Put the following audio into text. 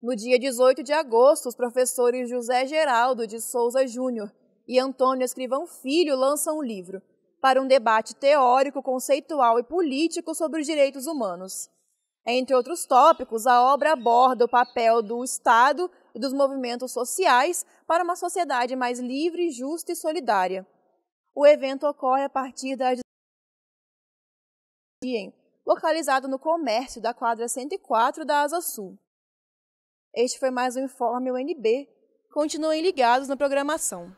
No dia 18 de agosto, os professores José Geraldo de Souza Júnior e Antônio Escrivão Filho lançam o um livro para um debate teórico, conceitual e político sobre os direitos humanos. Entre outros tópicos, a obra aborda o papel do Estado e dos movimentos sociais para uma sociedade mais livre, justa e solidária. O evento ocorre a partir das localizado no comércio da quadra 104 da Asa Sul. Este foi mais um Informe UNB. Continuem ligados na programação.